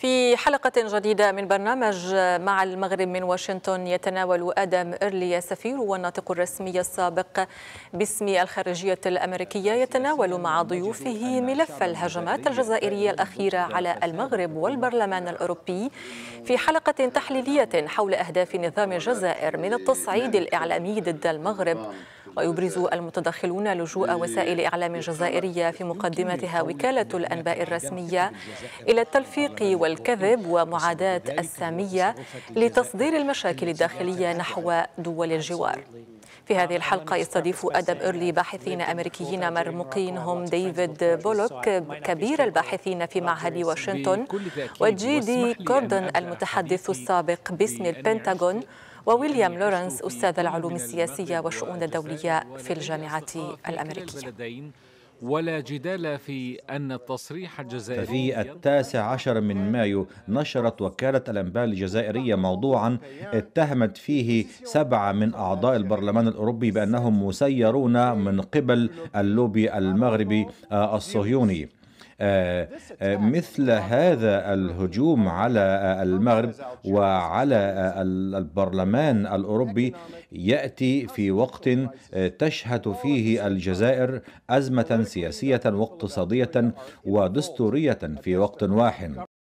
في حلقة جديدة من برنامج مع المغرب من واشنطن يتناول آدم إيرلي سفير والناطق الرسمي السابق باسم الخارجية الأمريكية يتناول مع ضيوفه ملف الهجمات الجزائرية الأخيرة على المغرب والبرلمان الأوروبي في حلقة تحليلية حول أهداف نظام الجزائر من التصعيد الإعلامي ضد المغرب ويبرز المتدخلون لجوء وسائل إعلام جزائرية في مقدمتها وكالة الأنباء الرسمية إلى التلفيق وال والكذب ومعاداة السامية لتصدير المشاكل الداخلية نحو دول الجوار في هذه الحلقة يستضيف أدب إيرلي باحثين أمريكيين مرموقين هم ديفيد بولوك كبير الباحثين في معهد واشنطن وجي دي كوردن المتحدث السابق باسم البنتاغون وويليام لورنس أستاذ العلوم السياسية والشؤون الدولية في الجامعة الأمريكية ولا جدال في أن التصريح الجزائري في التاسع عشر من مايو نشرت وكالة الأنباء الجزائرية موضوعا اتهمت فيه سبعة من أعضاء البرلمان الأوروبي بأنهم مسيرون من قبل اللوبي المغربي آه، الصهيوني آه، آه، مثل هذا الهجوم على آه، المغرب وعلى البرلمان الأوروبي يأتي في وقت تشهد فيه الجزائر أزمة سياسية واقتصادية ودستورية في وقت واحد